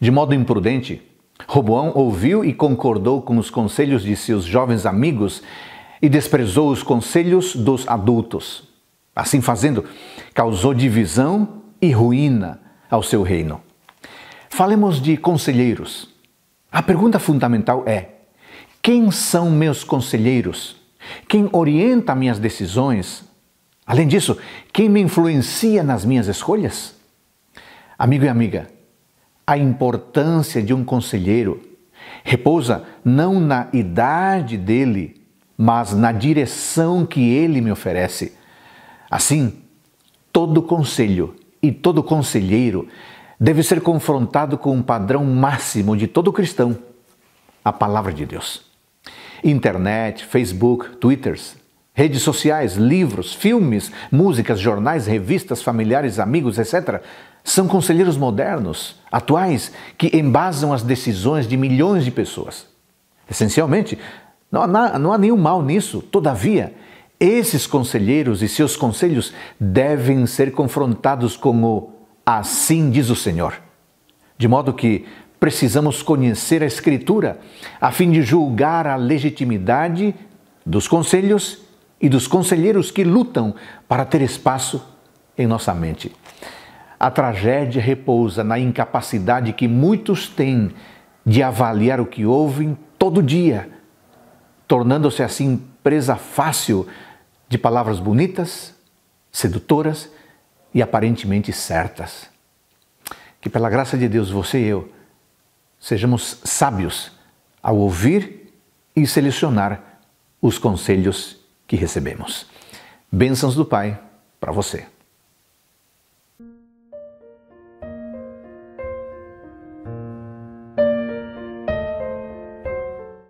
De modo imprudente, Roboão ouviu e concordou com os conselhos de seus jovens amigos e desprezou os conselhos dos adultos. Assim fazendo, causou divisão e ruína ao seu reino. Falemos de conselheiros. A pergunta fundamental é: quem são meus conselheiros? Quem orienta minhas decisões? Além disso, quem me influencia nas minhas escolhas? Amigo e amiga, a importância de um conselheiro repousa não na idade dele, mas na direção que ele me oferece. Assim, todo conselho e todo conselheiro deve ser confrontado com um padrão máximo de todo cristão: a palavra de Deus. Internet, Facebook, Twitters, Redes sociais, livros, filmes, músicas, jornais, revistas, familiares, amigos, etc., são conselheiros modernos, atuais, que embasam as decisões de milhões de pessoas. Essencialmente, não há, não há nenhum mal nisso. Todavia, esses conselheiros e seus conselhos devem ser confrontados com o Assim diz o Senhor. De modo que precisamos conhecer a Escritura a fim de julgar a legitimidade dos conselhos e dos conselheiros que lutam para ter espaço em nossa mente. A tragédia repousa na incapacidade que muitos têm de avaliar o que ouvem todo dia, tornando-se assim presa fácil de palavras bonitas, sedutoras e aparentemente certas. Que pela graça de Deus, você e eu sejamos sábios ao ouvir e selecionar os conselhos que recebemos. Bênçãos do Pai para você.